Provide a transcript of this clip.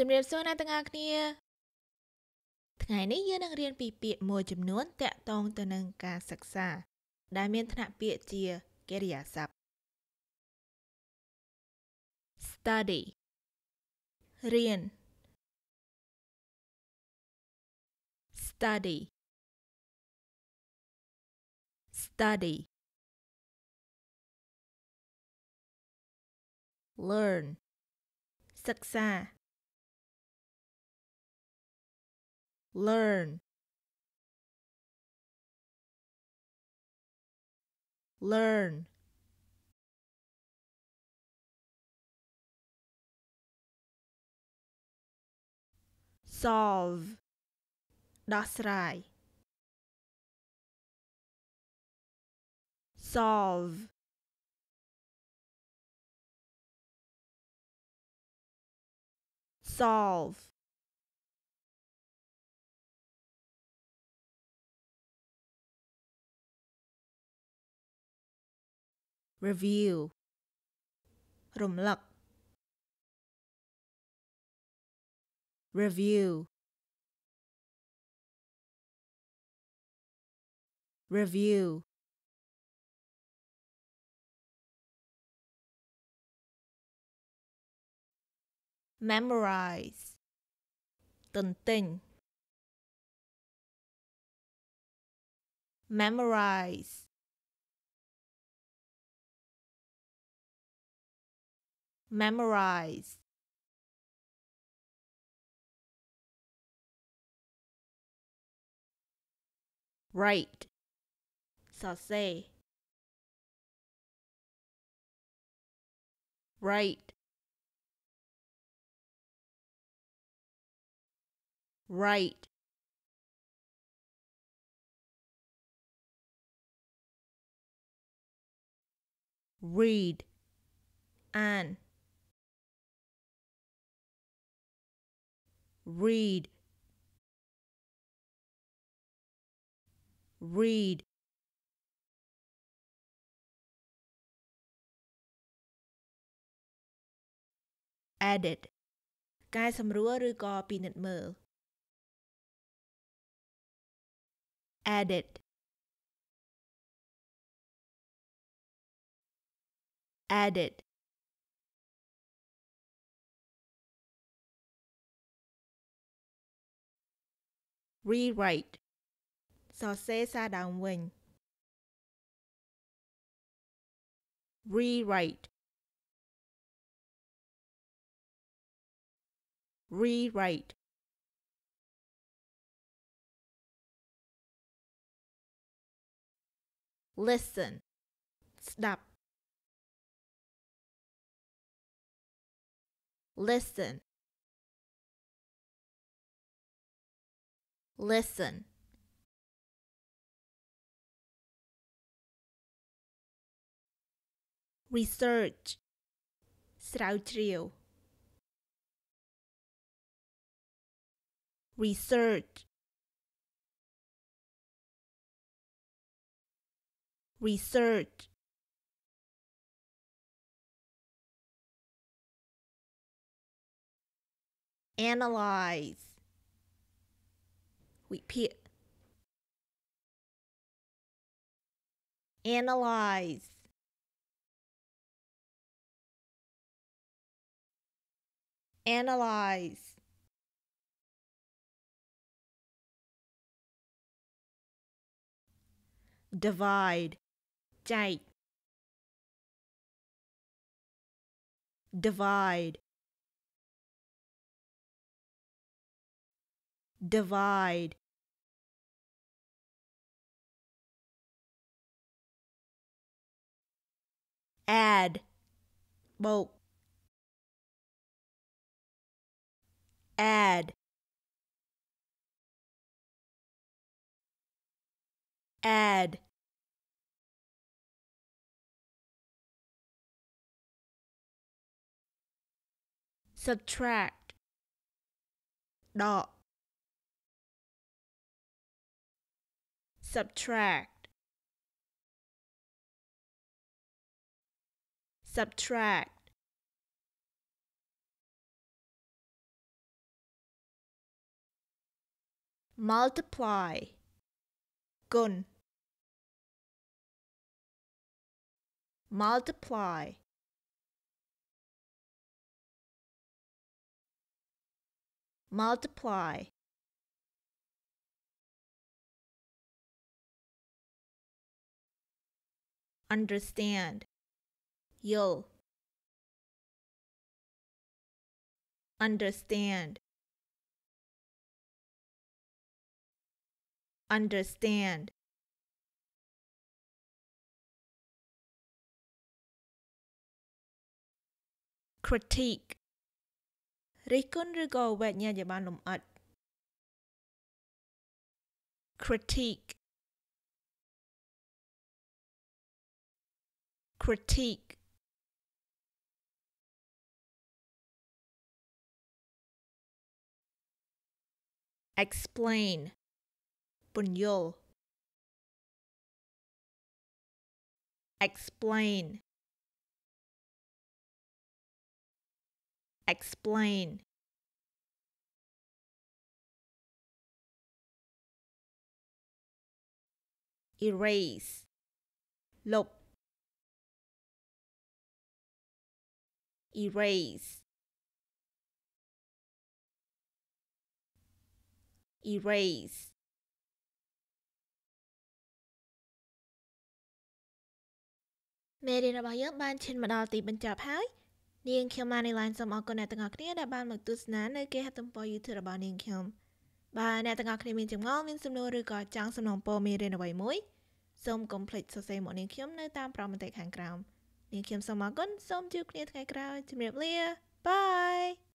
ជំរាបសួរអ្នកទាំងអស់គ្នាថ្ងៃនេះយើងនឹងរៀនពីពាក្យមួយចំនួនតាក់ទងទៅនឹងការសិក្សា ដែលមានថ្នាក់ពាក្យជាកិរិយាសព្ទ study រៀន study study learn សិក្សា learn learn solve Dasrai. solve solve review, rumlak, review, review. memorize penting memorize memorize write say write write read and read read edit កែសម្រួលឬក៏ពិនិត្យមើល edit edit rewrite សរសេរសារដើមវិញ rewrite rewrite listen ស្ដាប់ listen listen research ស្រាវជ្រាវ research research analyze we repeat analyze analyze divide ใจ divide divide add bulk add add subtract dot subtract subtract multiply gun multiply multiply understand. You'll understand. Understand. critique រិះគន់ឬក៏វែកញែកឲ្យបានលម្អិត critique critique explain punyol explain explain erase Loop. erase erase Erase មេរៀនរបស់យើងបានឈានមកដល់ទីបញ្ចប់ហើយ នាងខ្ញុំម៉ានីឡាញសូមអរគុណអ្នកទាំងអស់គ្នាដែលបានមកទស្សនានៅគេហទំព័រ YouTube របស់នាងខ្ញុំបើអ្នកទាំងអស់គ្នាមានចម្ងល់មានសំណួរឬក៏ចង់សំណងពោមេរៀនអ្វីមួយសូមកុំភ្លេចសរសេរមកនាងខ្ញុំនៅតាមប្រមតិខាងក្រោម។នាងខ្ញុំសូមអរគុណសូមជួបគ្នាថ្ងៃក្រោយជម្រាបលាបាយ